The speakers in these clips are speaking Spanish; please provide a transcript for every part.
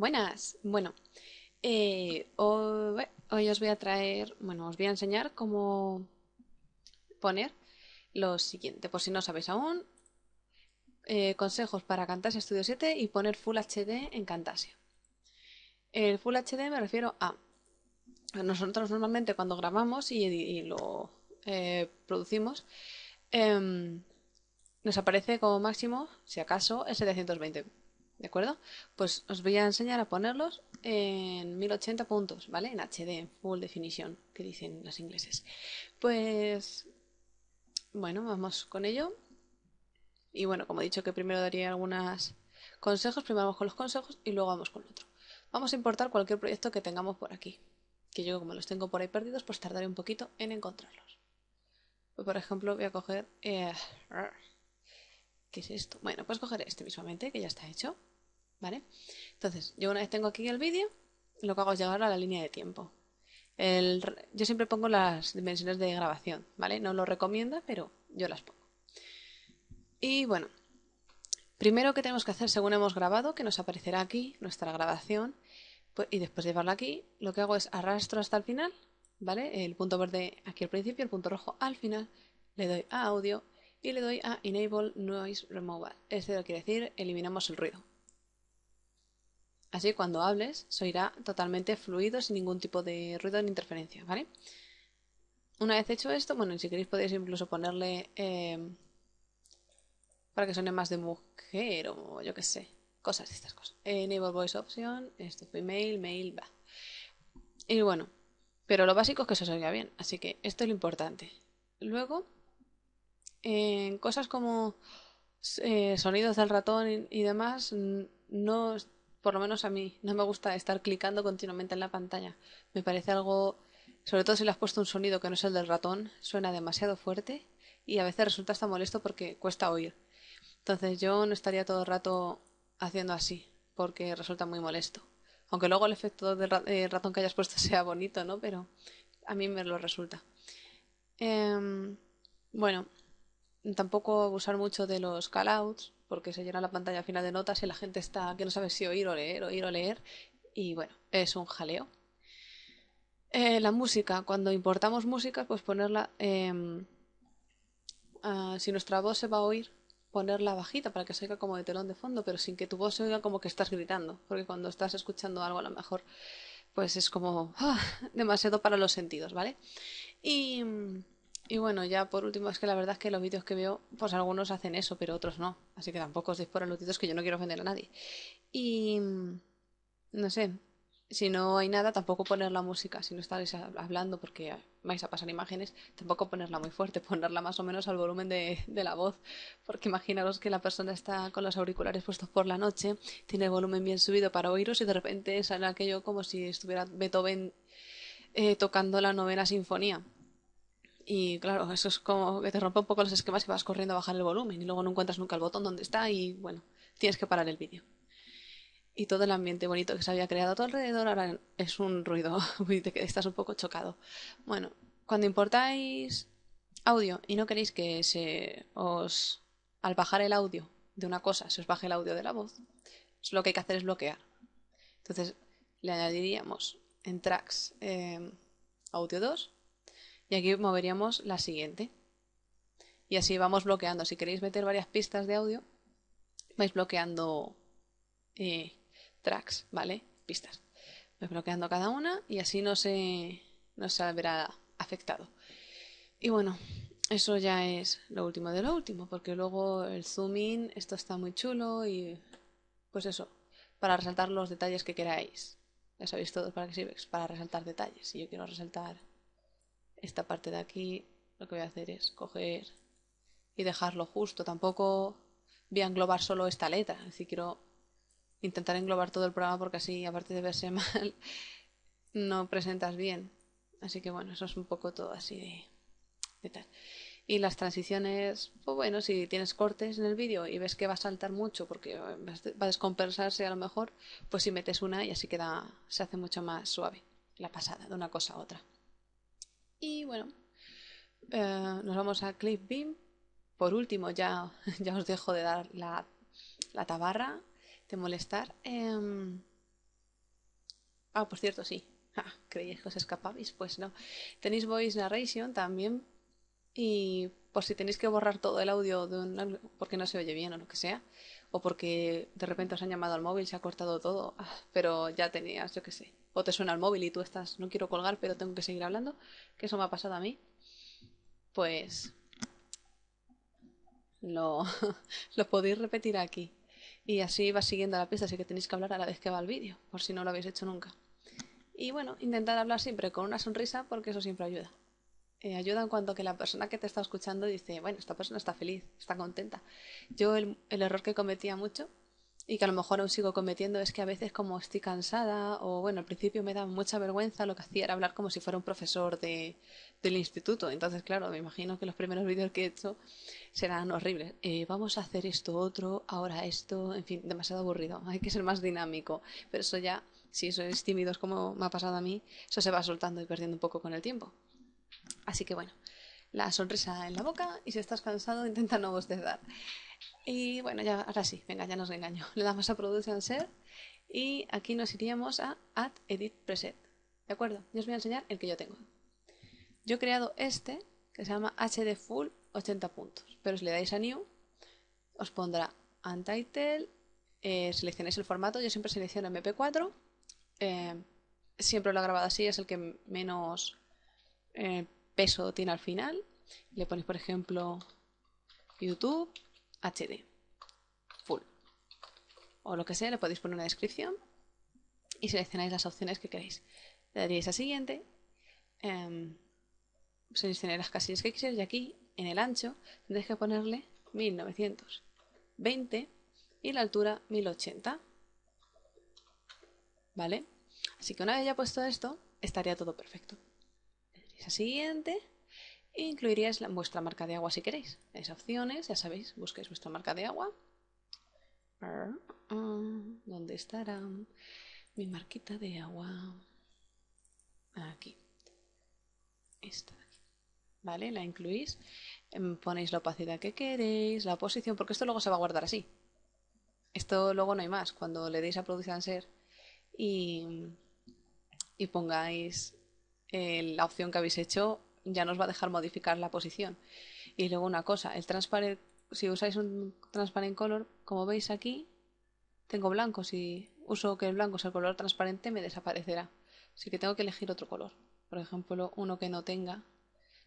Buenas. Bueno, eh, hoy, os voy a traer, bueno, os voy a enseñar cómo poner lo siguiente, por si no sabéis aún, eh, consejos para Cantasia Studio 7 y poner Full HD en Cantasia. El Full HD me refiero a nosotros normalmente cuando grabamos y, lo eh, producimos, em, nos aparece como máximo, si acaso, el 720 ¿De acuerdo? Pues os voy a enseñar a ponerlos en 1080 puntos, ¿vale? En HD, Full definición que dicen los ingleses. Pues, bueno, vamos con ello. Y bueno, como he dicho que primero daría algunos consejos, primero vamos con los consejos y luego vamos con el otro. Vamos a importar cualquier proyecto que tengamos por aquí. Que yo como los tengo por ahí perdidos, pues tardaré un poquito en encontrarlos. Pues, por ejemplo, voy a coger... Eh, ¿Qué es esto? Bueno, pues coger este visualmente, que ya está hecho ¿vale? Entonces, yo una vez tengo aquí el vídeo, lo que hago es llegar a la línea de tiempo. yo siempre pongo las dimensiones de grabación, ¿vale? No lo recomienda, pero yo las pongo. Y bueno, primero que tenemos que hacer según hemos grabado, que nos aparecerá aquí nuestra grabación, pues, y después de llevarla aquí, lo que hago es arrastro hasta el final, ¿vale? El punto verde aquí al principio, el punto rojo al final, le doy a audio y le doy a Enable Noise Removal. Esto quiere decir eliminamos el ruido. Así cuando hables se oirá totalmente fluido sin ningún tipo de ruido ni interferencia, ¿vale? Una vez hecho esto, bueno, si queréis podéis incluso ponerle em, para que suene más de mujer o yo qué sé, cosas de estas cosas. Enable voice option, esto female, mail, va. Y bueno, pero lo básico es que se oiga bien, así que esto es lo importante. Luego, En cosas como eh, sonidos del ratón y demás, no por lo menos a mí, no me gusta estar clicando continuamente en la pantalla. Me parece algo, sobre todo si le has puesto un sonido que no es el del ratón, suena demasiado fuerte y a veces resulta hasta molesto porque cuesta oír. Entonces yo no estaría todo el rato haciendo así, porque resulta muy molesto. Aunque luego el efecto del eh, ratón que hayas puesto sea bonito, ¿no? Pero a mí me lo resulta. Em, bueno, tampoco usar mucho de los callouts, porque se llena la pantalla final de notas y la gente está que no sabe si oír o leer, oír o leer, y bueno, es un jaleo. Eh, la música, cuando importamos música, pues ponerla, em, ah, si nuestra voz se va a oír, ponerla bajita para que se como de telón de fondo, pero sin que tu voz se oiga como que estás gritando, porque cuando estás escuchando algo a lo mejor, pues es como ah, demasiado para los sentidos, ¿vale? Y y bueno, ya por último, es que la verdad es que los vídeos que veo, pues algunos hacen eso, pero otros no. Así que tampoco os deis por aludidos que yo no quiero ofender a nadie. Y no sé, si no hay nada, tampoco poner la música, si no estáis hablando porque vais a pasar imágenes, tampoco ponerla muy fuerte, ponerla más o menos al volumen de, la voz, porque imaginaros que la persona está con los auriculares puestos por la noche, tiene el volumen bien subido para oíros y de repente sale aquello como si estuviera Beethoven eh, tocando la novena sinfonía. Y claro, eso es como que te rompe un poco los esquemas y vas corriendo a bajar el volumen y luego no encuentras nunca el botón donde está y bueno, tienes que parar el vídeo. Y todo el ambiente bonito que se había creado a tu alrededor ahora es un ruido, estás un poco chocado. Bueno, cuando importáis audio y no queréis que se os, al bajar el audio de una cosa, se os baje el audio de la voz, lo que hay que hacer es bloquear. Entonces le añadiríamos en tracks eh, audio 2 y aquí moveríamos la siguiente. Y así vamos bloqueando. Si queréis meter varias pistas de audio, vais bloqueando eh, tracks, ¿vale? Pistas. Vais bloqueando cada una y así no se, no verá afectado. Y bueno, eso ya es lo último de lo último, porque luego el zoom in, esto está muy chulo y pues eso, para resaltar los detalles que queráis. Ya sabéis todos para qué sirve, para resaltar detalles. Y yo quiero resaltar esta parte de aquí lo que voy a hacer es coger y dejarlo justo. Tampoco voy a englobar solo esta letra. Es quiero intentar englobar todo el programa porque así, aparte de verse mal, no presentas bien. Así que bueno, eso es un poco todo así de, tal. Y las transiciones, pues bueno, si tienes cortes en el vídeo y ves que va a saltar mucho porque va a descompensarse a lo mejor, pues si metes una y así queda, se hace mucho más suave la pasada de una cosa a otra. Y bueno, eh, nos vamos a Clip Beam. Por último, ya, ya os dejo de dar la, tabarra, de molestar. Em, ah, por cierto, sí. ¿Creéis ah, creíais que os escapabais, pues no. Tenéis Voice Narration también. Y por si tenéis que borrar todo el audio de porque no se oye bien o lo que sea, o porque de repente os han llamado al móvil, se ha cortado todo, ah, pero ya tenías, yo qué sé, o te suena el móvil y tú estás, no quiero colgar, pero tengo que seguir hablando, que eso me ha pasado a mí, pues lo, lo podéis repetir aquí. Y así vas siguiendo la pista, así que tenéis que hablar a la vez que va el vídeo, por si no lo habéis hecho nunca. Y bueno, intentar hablar siempre con una sonrisa porque eso siempre ayuda. Eh, ayuda en cuanto que la persona que te está escuchando dice, bueno, esta persona está feliz, está contenta. Yo el, el error que cometía mucho y que a lo mejor aún sigo cometiendo es que a veces como estoy cansada o bueno, al principio me da mucha vergüenza lo que hacía era hablar como si fuera un profesor del instituto. Entonces, claro, me imagino que los primeros vídeos que he hecho serán horribles. Eh, vamos a hacer esto, otro, ahora esto, en fin, demasiado aburrido. Hay que ser más dinámico. Pero eso ya, si sois tímidos como me ha pasado a mí, eso se va soltando y perdiendo un poco con el tiempo. Así que bueno, la sonrisa en la boca y si estás cansado intenta no bostezar. Y bueno, ya ahora sí, venga, ya nos engaño. Le damos a Production Set y aquí nos iríamos a Add Edit Preset. ¿De acuerdo? Yo os voy a enseñar el que yo tengo. Yo he creado este, que se llama HD Full 80 puntos, pero si le dais a New, os pondrá Untitled, eh, seleccionáis el formato, yo siempre selecciono MP4, eh, siempre lo he grabado así, es el que menos eh, peso tiene al final. Le ponéis, por ejemplo, YouTube HD. Full. O lo que sea, le podéis poner una descripción y seleccionáis las opciones que queréis. Le daréis a siguiente, eh, seleccionáis las casillas que queréis y aquí, en el ancho, tendréis que ponerle 1920 y la altura 1080. ¿Vale? Así que una vez ya puesto esto, estaría todo perfecto. Le daréis a siguiente e incluiríais vuestra marca de agua si queréis. Es opciones, ya sabéis, busquéis vuestra marca de agua. Mm, ¿Dónde estará mi marquita de agua? Aquí. Esta ¿Vale? La incluís. Em, ponéis la opacidad que queréis, la posición, porque esto luego se va a guardar así. Esto luego no hay más. Cuando le deis a Produce Ser y, pongáis eh, la opción que habéis hecho, ya nos va a dejar modificar la posición. Y luego una cosa, el transparent, si usáis un transparent color, como veis aquí, tengo blanco. Si uso que el blanco sea el color transparente, me desaparecerá. Así que tengo que elegir otro color. Por ejemplo, uno que no tenga,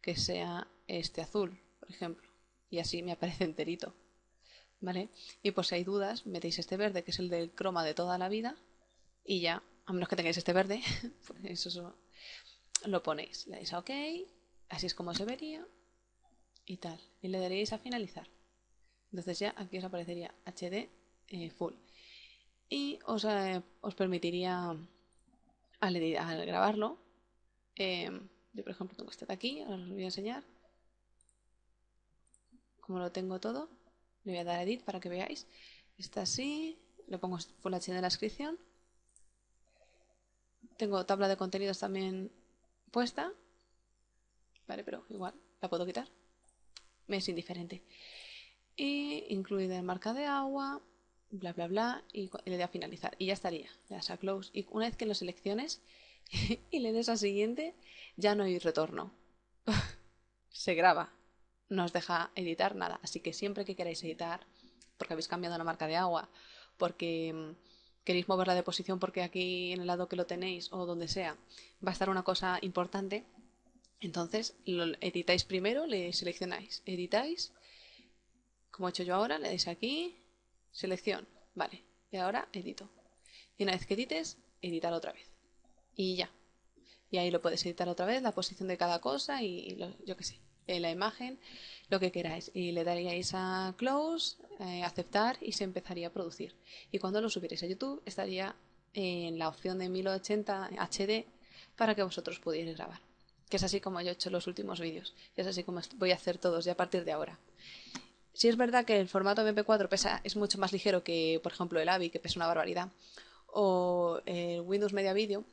que sea este azul, por ejemplo. Y así me aparece enterito. ¿Vale? Y pues si hay dudas, metéis este verde, que es el del croma de toda la vida, y ya, a menos que tengáis este verde, pues eso lo ponéis. Le dais a OK Así es como se vería y tal. Y le daríais a finalizar. Entonces ya aquí os aparecería HD eh, Full. Y os, eh, permitiría, al, grabarlo, eh, yo por ejemplo tengo este de aquí, ahora os lo voy a enseñar. Como lo tengo todo, le voy a dar Edit para que veáis. Está así, lo pongo Full HD de la descripción. Tengo tabla de contenidos también puesta ¿vale? Pero igual, la puedo quitar. Me es indiferente. Y incluida en marca de agua, bla, bla, bla, y le doy a finalizar. Y ya estaría. Le das a close. Y una vez que lo selecciones y le des a siguiente, ya no hay retorno. Se graba. No os deja editar nada. Así que siempre que queráis editar, porque habéis cambiado la marca de agua, porque mm, queréis moverla de posición porque aquí en el lado que lo tenéis o donde sea va a estar una cosa importante, entonces lo editáis primero, le seleccionáis, editáis, como he hecho yo ahora, le dais aquí, selección, vale, y ahora edito. Y una vez que edites, editar otra vez. Y ya. Y ahí lo puedes editar otra vez, la posición de cada cosa y, yo qué sé, eh, la imagen, lo que queráis. Y le daríais a close, eh, aceptar y se empezaría a producir. Y cuando lo subierais a YouTube estaría en la opción de 1080 HD para que vosotros pudierais grabar que es así como yo he hecho los últimos vídeos, y es así como voy a hacer todos ya a partir de ahora. Si es verdad que el formato MP4 pesa, es mucho más ligero que, por ejemplo, el AVI, que pesa una barbaridad, o el Windows Media Video,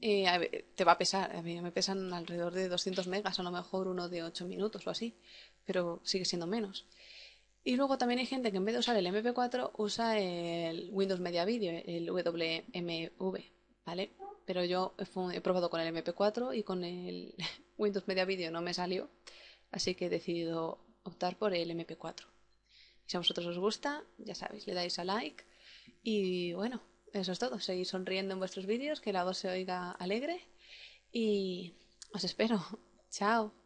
eh, te va a pesar, a mí me pesan alrededor de 200 megas, a lo mejor uno de 8 minutos o así, pero sigue siendo menos. Y luego también hay gente que en vez de usar el MP4 usa el Windows Media Video, el WMV, ¿vale? pero yo he, probado con el MP4 y con el Windows Media Video no me salió, así que he decidido optar por el MP4. Si a vosotros os gusta, ya sabéis, le dais a like y bueno, eso es todo. Seguid sonriendo en vuestros vídeos, que la voz se oiga alegre y os espero. Chao.